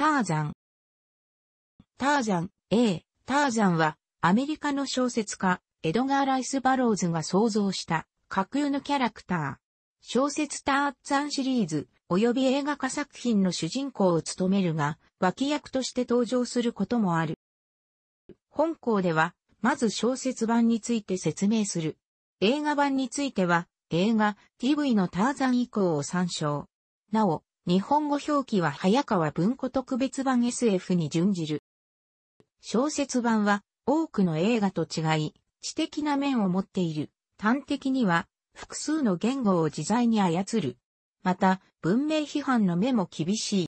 ターザン。ターザン、A、ターザンは、アメリカの小説家、エドガー・ライス・バローズが創造した、架空のキャラクター。小説ターザンシリーズ、及び映画化作品の主人公を務めるが、脇役として登場することもある。本校では、まず小説版について説明する。映画版については、映画、TV のターザン以降を参照。なお、日本語表記は早川文庫特別版 SF に準じる。小説版は多くの映画と違い、知的な面を持っている。端的には複数の言語を自在に操る。また、文明批判の目も厳しい。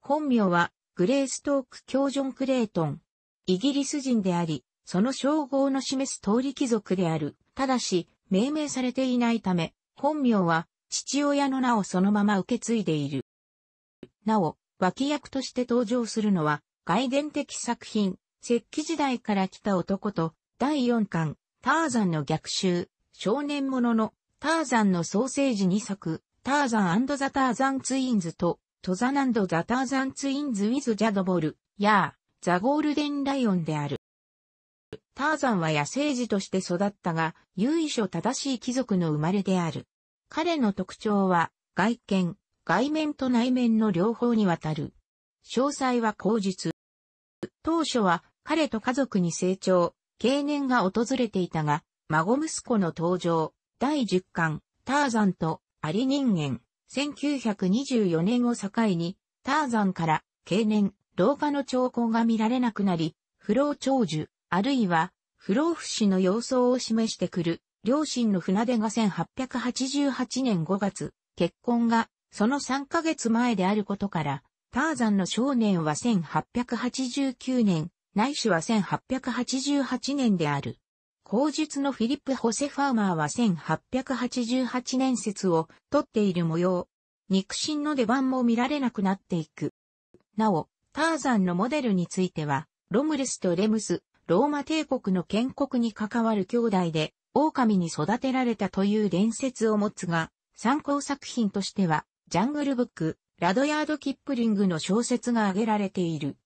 本名はグレーストーク・教ジョン・クレートン。イギリス人であり、その称号の示す通り貴族である。ただし、命名されていないため、本名は父親の名をそのまま受け継いでいる。なお、脇役として登場するのは、外伝的作品、石器時代から来た男と、第4巻、ターザンの逆襲、少年ものの、ターザンのソーセージ2作、ターザンザ・ターザンツインズと、トザンザ・ターザンツインズ・ウィズ・ジャドボル、やザ・ゴールデン・ライオンである。ターザンは野生児として育ったが、由緒正しい貴族の生まれである。彼の特徴は、外見、外面と内面の両方にわたる。詳細は口実。当初は彼と家族に成長、経年が訪れていたが、孫息子の登場、第10巻、ターザンとアリ人間、1924年を境に、ターザンから経年、老化の兆候が見られなくなり、不老長寿、あるいは不老不死の様相を示してくる両親の船出が1888年5月、結婚が、その3ヶ月前であることから、ターザンの少年は1889年、ないしは1888年である。口述のフィリップ・ホセ・ファーマーは1888年説を取っている模様。肉親の出番も見られなくなっていく。なお、ターザンのモデルについては、ロムレスとレムス、ローマ帝国の建国に関わる兄弟で、狼に育てられたという伝説を持つが、参考作品としては、ジャングルブック、ラドヤード・キップリングの小説が挙げられている。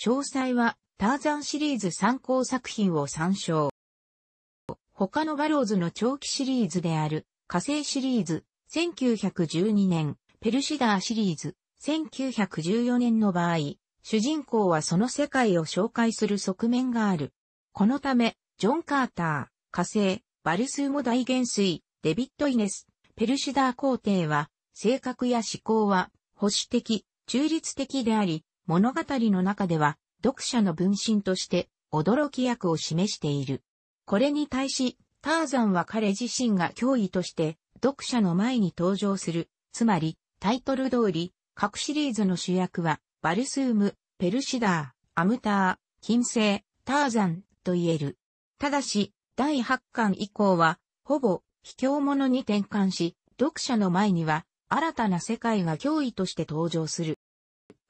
詳細は、ターザンシリーズ参考作品を参照。他のバローズの長期シリーズである、火星シリーズ、1912年、ペルシダーシリーズ、1914年の場合、主人公はその世界を紹介する側面がある。このため、ジョン・カーター、火星、バルスーモ大元帥、デビット・イネス、ペルシダー皇帝は、性格や思考は、保守的、中立的であり、物語の中では、読者の分身として、驚き役を示している。これに対し、ターザンは彼自身が脅威として、読者の前に登場する。つまり、タイトル通り、各シリーズの主役は、バルスーム、ペルシダー、アムター、金星、ターザンと言える。ただし、第8巻以降は、ほぼ、卑怯者に転換し、読者の前には、新たな世界が脅威として登場する。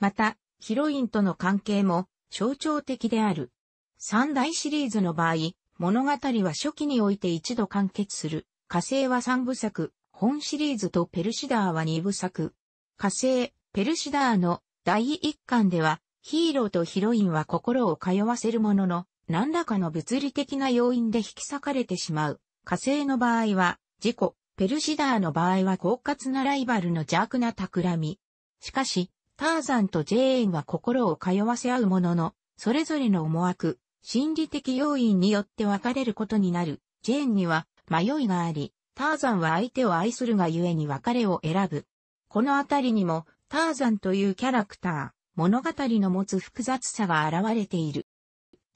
また、ヒロインとの関係も象徴的である。三大シリーズの場合、物語は初期において一度完結する。火星は三部作、本シリーズとペルシダーは二部作。火星、ペルシダーの第一巻では、ヒーローとヒロインは心を通わせるものの、何らかの物理的な要因で引き裂かれてしまう。火星の場合は、事故、ペルシダーの場合は狡猾なライバルの邪悪な企み。しかし、ターザンとジェーンは心を通わせ合うものの、それぞれの思惑、心理的要因によって分かれることになる。ジェーンには迷いがあり、ターザンは相手を愛するがゆえに別れを選ぶ。このあたりにも、ターザンというキャラクター、物語の持つ複雑さが現れている。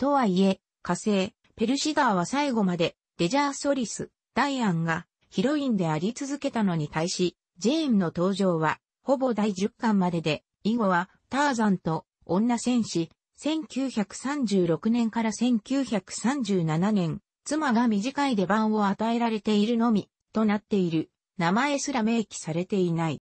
とはいえ、火星、ペルシガーは最後まで、デジャーソリス、ダイアンが、ヒロインであり続けたのに対し、ジェーンの登場は、ほぼ第10巻までで、以後は、ターザンと、女戦士、1936年から1937年、妻が短い出番を与えられているのみ、となっている。名前すら明記されていない。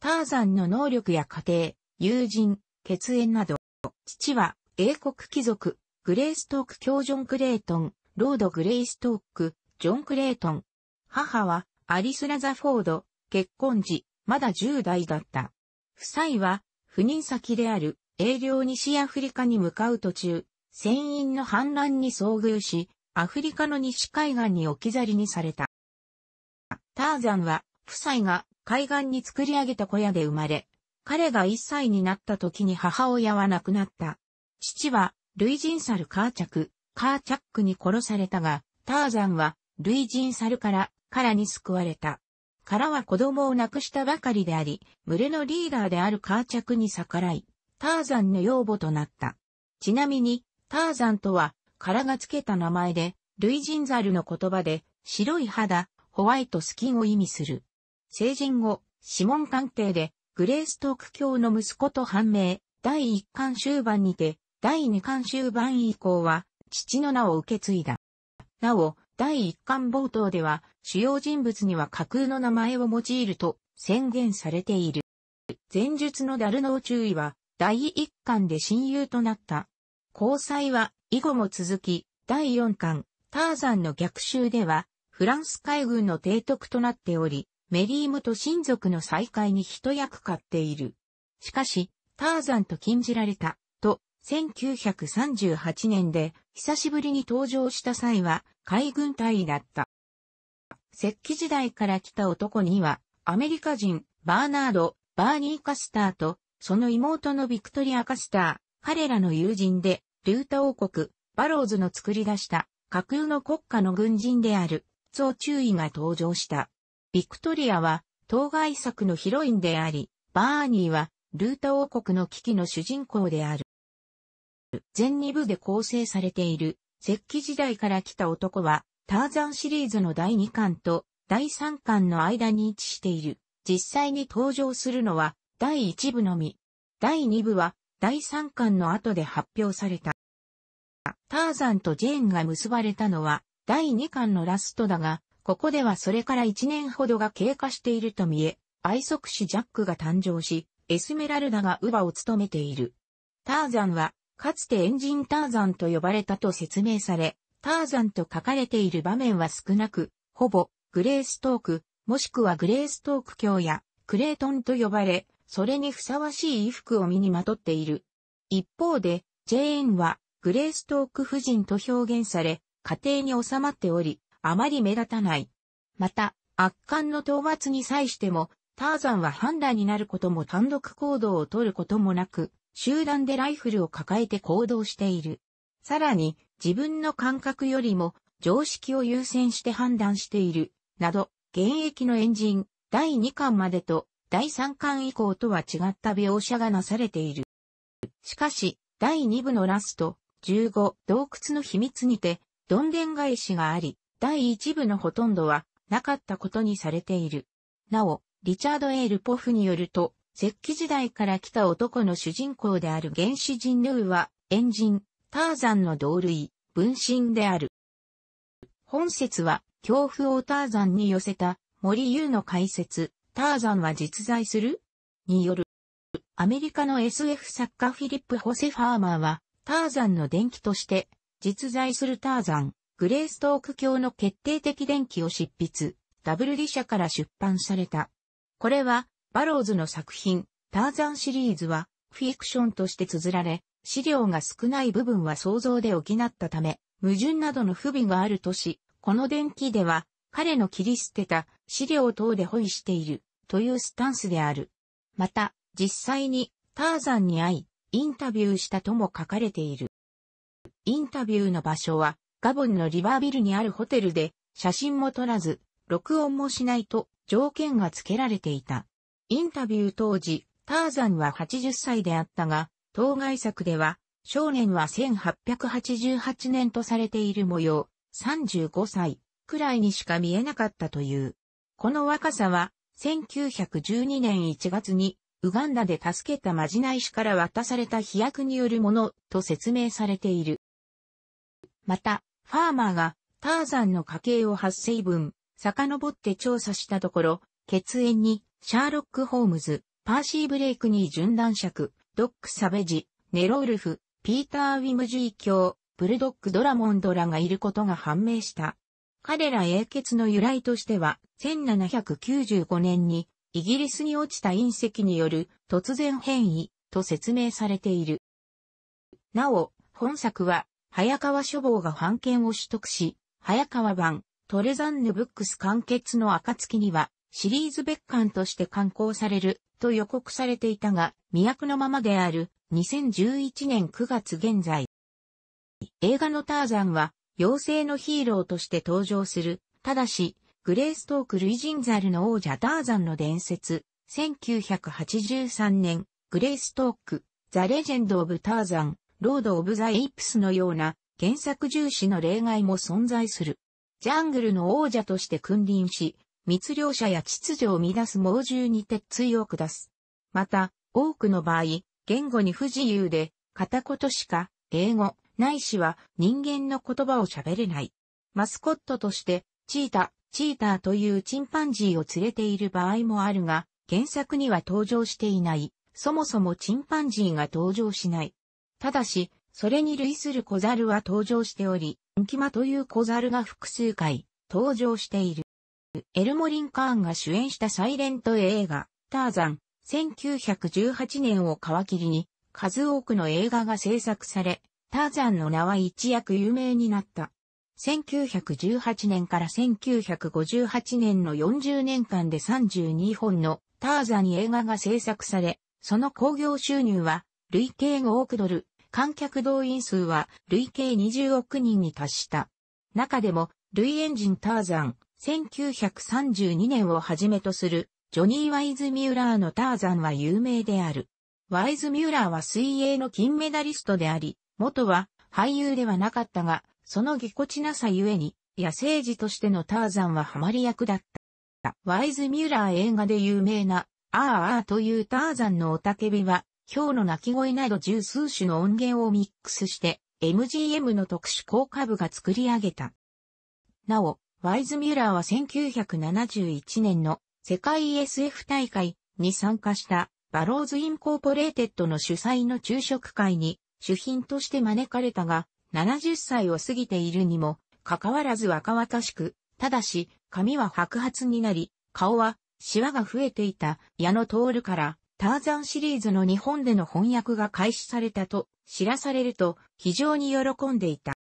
ターザンの能力や家庭、友人、血縁など、父は英国貴族、グレーストーク教ジョン・クレイトン、ロード・グレイストーク、ジョン・クレイトン。母は、アリス・ラザフォード、結婚時、まだ10代だった。夫妻は、赴任先である、英領西アフリカに向かう途中、船員の反乱に遭遇し、アフリカの西海岸に置き去りにされた。ターザンは、夫妻が海岸に作り上げた小屋で生まれ、彼が1歳になった時に母親は亡くなった。父は、類人猿カーチャク、カーチャックに殺されたが、ターザンは、類人猿から、からに救われた。からは子供を亡くしたばかりであり、群れのリーダーであるカーチャクに逆らい、ターザンの養母となった。ちなみに、ターザンとは、からがつけた名前で、類人猿の言葉で、白い肌、ホワイトスキンを意味する。成人後、指紋鑑定で、グレーストーク教の息子と判明、第一巻終盤にて、第2巻終盤以降は、父の名を受け継いだ。なお、第1巻冒頭では、主要人物には架空の名前を用いると宣言されている。前述のダルノー注意は、第1巻で親友となった。交際は、以後も続き、第4巻、ターザンの逆襲では、フランス海軍の提督となっており、メリームと親族の再会に一役買っている。しかし、ターザンと禁じられた1938年で久しぶりに登場した際は海軍隊員だった。石器時代から来た男にはアメリカ人バーナード・バーニー・カスターとその妹のビクトリア・カスター、彼らの友人でルータ王国バローズの作り出した架空の国家の軍人であるう。注意が登場した。ビクトリアは当該作のヒロインであり、バーニーはルータ王国の危機の主人公である。全2部で構成されている、石器時代から来た男は、ターザンシリーズの第2巻と第3巻の間に位置している。実際に登場するのは第1部のみ。第2部は第3巻の後で発表された。ターザンとジェーンが結ばれたのは第2巻のラストだが、ここではそれから1年ほどが経過していると見え、愛即死ジャックが誕生し、エスメラルダがウバを務めている。ターザンはかつてエンジンターザンと呼ばれたと説明され、ターザンと書かれている場面は少なく、ほぼグレーストーク、もしくはグレーストーク教やクレートンと呼ばれ、それにふさわしい衣服を身にまとっている。一方で、ジェーンはグレーストーク夫人と表現され、家庭に収まっており、あまり目立たない。また、圧巻の討伐に際しても、ターザンは判断になることも単独行動を取ることもなく、集団でライフルを抱えて行動している。さらに、自分の感覚よりも常識を優先して判断している、など、現役のエンジン、第2巻までと第3巻以降とは違った描写がなされている。しかし、第2部のラスト、15、洞窟の秘密にて、どんでん返しがあり、第1部のほとんどは、なかったことにされている。なお、リチャード・エール・ポフによると、石器時代から来た男の主人公である原始人ヌーは、ジン、ターザンの同類、分身である。本説は、恐怖をターザンに寄せた森優の解説、ターザンは実在するによる。アメリカの SF 作家フィリップ・ホセ・ファーマーは、ターザンの伝記として、実在するターザン、グレーストーク教の決定的伝記を執筆、ダブルリ社から出版された。これは、バローズの作品、ターザンシリーズは、フィクションとして綴られ、資料が少ない部分は想像で補ったため、矛盾などの不備があるとし、この伝記では、彼の切り捨てた資料等で保意している、というスタンスである。また、実際に、ターザンに会い、インタビューしたとも書かれている。インタビューの場所は、ガボンのリバービルにあるホテルで、写真も撮らず、録音もしないと条件が付けられていた。インタビュー当時、ターザンは80歳であったが、当該作では、少年は1888年とされている模様、35歳くらいにしか見えなかったという。この若さは、1912年1月に、ウガンダで助けたまじない師から渡された飛躍によるもの、と説明されている。また、ファーマーが、ターザンの家系を8世分、遡って調査したところ、血縁にシャーロック・ホームズ、パーシー・ブレイクニー・順断尺、ドック・サベジ、ネロウルフ、ピーター・ウィムジー教、ブルドック・ドラモンドらがいることが判明した。彼ら英傑の由来としては、1795年にイギリスに落ちた隕石による突然変異と説明されている。なお、本作は、早川書房が版権を取得し、早川版、トレザンヌブックス完結の暁には、シリーズ別館として刊行されると予告されていたが、未役のままである2011年9月現在。映画のターザンは妖精のヒーローとして登場する。ただし、グレーストークルイジンザルの王者ターザンの伝説。1983年、グレーストーク、ザ・レジェンド・オブ・ターザン、ロード・オブ・ザ・エイプスのような原作重視の例外も存在する。ジャングルの王者として君臨し、密漁者や秩序を乱す猛獣に鉄槌を下す。また、多くの場合、言語に不自由で、片言しか、英語、ないしは人間の言葉を喋れない。マスコットとして、チータ、チーターというチンパンジーを連れている場合もあるが、原作には登場していない。そもそもチンパンジーが登場しない。ただし、それに類する小猿は登場しており、ンき間という小猿が複数回登場している。エルモ・リンカーンが主演したサイレント映画、ターザン、1918年を皮切りに、数多くの映画が制作され、ターザンの名は一躍有名になった。1918年から1958年の40年間で32本のターザン映画が制作され、その興行収入は累計5億ドル、観客動員数は累計20億人に達した。中でも、類エンジンターザン、1932年をはじめとする、ジョニー・ワイズ・ミューラーのターザンは有名である。ワイズ・ミューラーは水泳の金メダリストであり、元は俳優ではなかったが、そのぎこちなさゆえに、野生児としてのターザンはハマり役だった。ワイズ・ミューラー映画で有名な、あーあーというターザンの雄たけびは、ヒョウの鳴き声など十数種の音源をミックスして、MGM の特殊効果部が作り上げた。なお、ワイズミューラーは1971年の世界 SF 大会に参加したバローズインコーポレーテッドの主催の昼食会に主賓として招かれたが、70歳を過ぎているにも、かかわらず若々しく、ただし、髪は白髪になり、顔は、シワが増えていた、矢野徹から、ターザンシリーズの日本での翻訳が開始されたと、知らされると、非常に喜んでいた。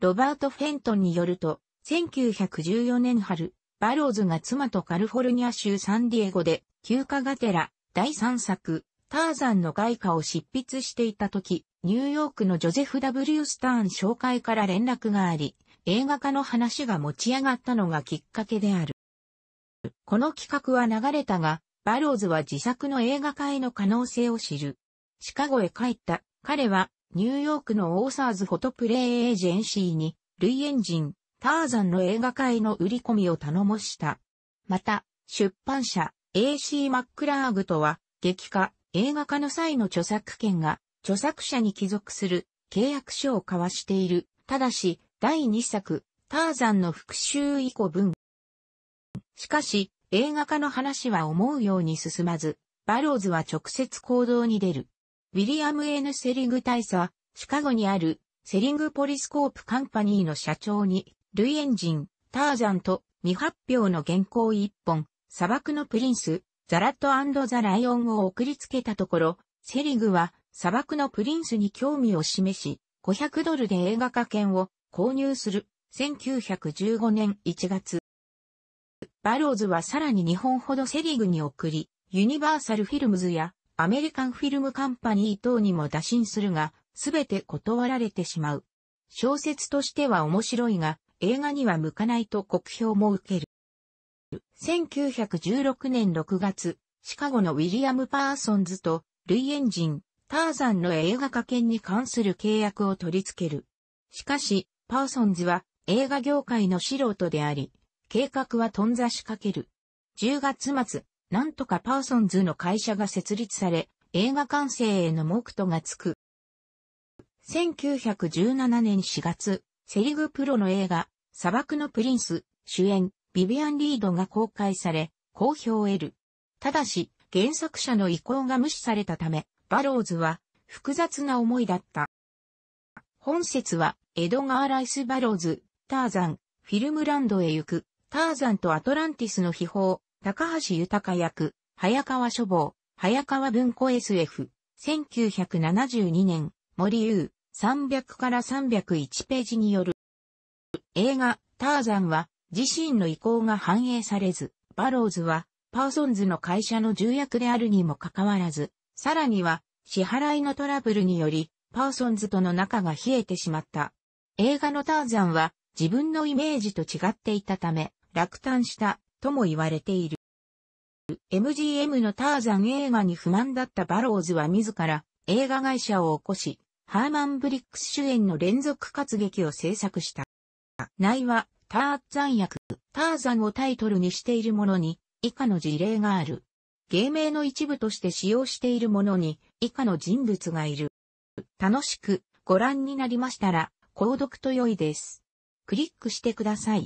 ロバート・フェントンによると、1914年春、バローズが妻とカルフォルニア州サンディエゴで、休暇がてら、第3作、ターザンの外貨を執筆していた時、ニューヨークのジョゼフ・ W・ スターン紹介から連絡があり、映画化の話が持ち上がったのがきっかけである。この企画は流れたが、バローズは自作の映画化への可能性を知る。シカゴへ帰った。彼は、ニューヨークのオーサーズフォトプレイエージェンシーに、ルイエンジン、ターザンの映画界の売り込みを頼もした。また、出版社 AC マックラーグとは、劇化、映画化の際の著作権が、著作者に帰属する契約書を交わしている。ただし、第2作、ターザンの復讐以降分。しかし、映画化の話は思うように進まず、バローズは直接行動に出る。ウィリアム・ヌ・セリング大佐、シカゴにあるセリングポリスコープカンパニーの社長にルイエンジン、ターザンと未発表の原稿一本、砂漠のプリンス、ザラットザ・ライオンを送りつけたところ、セリグは砂漠のプリンスに興味を示し、500ドルで映画化券を購入する1915年1月。バローズはさらに日本ほどセリグに送り、ユニバーサルフィルムズやアメリカンフィルムカンパニー等にも打診するが、すべて断られてしまう。小説としては面白いが、映画には向かないと国評も受ける。1916年6月、シカゴのウィリアム・パーソンズと、ルイエンジン、ターザンの映画化権に関する契約を取り付ける。しかし、パーソンズは映画業界の素人であり、計画は頓挫しかける。10月末、なんとかパーソンズの会社が設立され、映画完成への目途がつく。1917年4月、セリグプロの映画、砂漠のプリンス、主演、ビビアン・リードが公開され、好評を得る。ただし、原作者の意向が無視されたため、バローズは、複雑な思いだった。本説は、エドガー・ライス・バローズ、ターザン、フィルムランドへ行く、ターザンとアトランティスの秘宝、高橋豊役、早川書房、早川文庫 SF、1972年、森優、300から301ページによる。映画、ターザンは、自身の意向が反映されず、バローズは、パーソンズの会社の重役であるにもかかわらず、さらには、支払いのトラブルにより、パーソンズとの仲が冷えてしまった。映画のターザンは、自分のイメージと違っていたため、落胆した、とも言われている。MGM のターザン映画に不満だったバローズは自ら、映画会社を起こし、ハーマン・ブリックス主演の連続活劇を制作した。内は、ターザン役、ターザンをタイトルにしているものに、以下の事例がある。芸名の一部として使用しているものに、以下の人物がいる。楽しくご覧になりましたら、購読と良いです。クリックしてください。